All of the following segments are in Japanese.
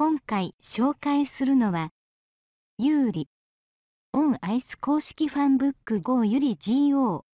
今回紹介するのは、有利オンアイス公式ファンブック GO ゆり GO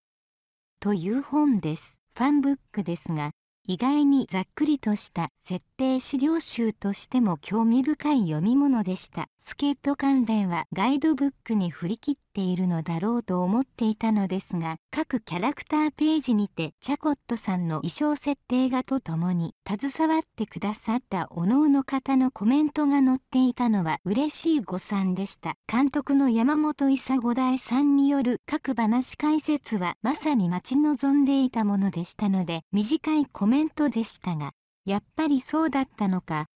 という本です。ファンブックですが、意外にざっくりとした設定資料集としても興味深い読み物でした。スケート関連はガイドブックに振り切っているのだろうと思っていたのですが各キャラクターページにてチャコットさんの衣装設定画とともに携わってくださったおのの方のコメントが載っていたのは嬉しい誤算でした監督の山本砂大さんによる各話解説はまさに待ち望んでいたものでしたので短いコメントでしたがやっぱりそうだったのか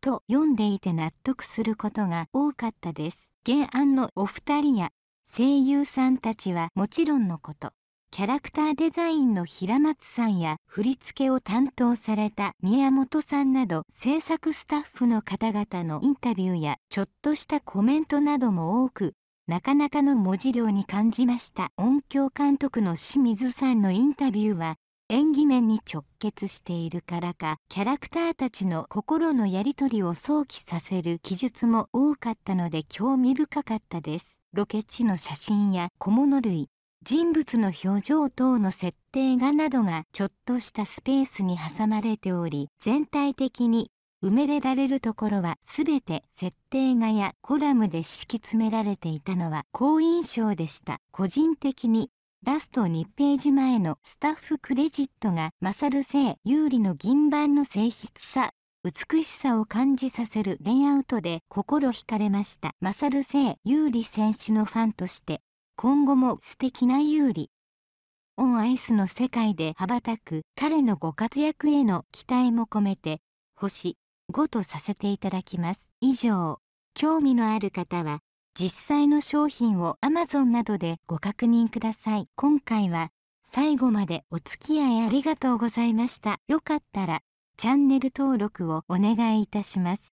と読んでいて納得することが多かったです。原案のお二人や声優さんたちはもちろんのことキャラクターデザインの平松さんや振り付けを担当された宮本さんなど制作スタッフの方々のインタビューやちょっとしたコメントなども多くなかなかの文字量に感じました音響監督の清水さんのインタビューは演技面に直結しているからかキャラクターたちの心のやり取りを想起させる記述も多かったので興味深かったです。ロケ地の写真や小物類人物の表情等の設定画などがちょっとしたスペースに挟まれており全体的に埋められるところは全て設定画やコラムで敷き詰められていたのは好印象でした個人的にラスト2ページ前のスタッフクレジットが勝る性有利の銀盤の性質さ美しさを感じさせるレイアウトで心惹かれましたマサルユ有利選手のファンとして今後も素敵な有利オンアイスの世界で羽ばたく彼のご活躍への期待も込めて星5とさせていただきます以上興味のある方は実際の商品を Amazon などでご確認ください今回は最後までお付き合いありがとうございましたよかったらチャンネル登録をお願いいたします。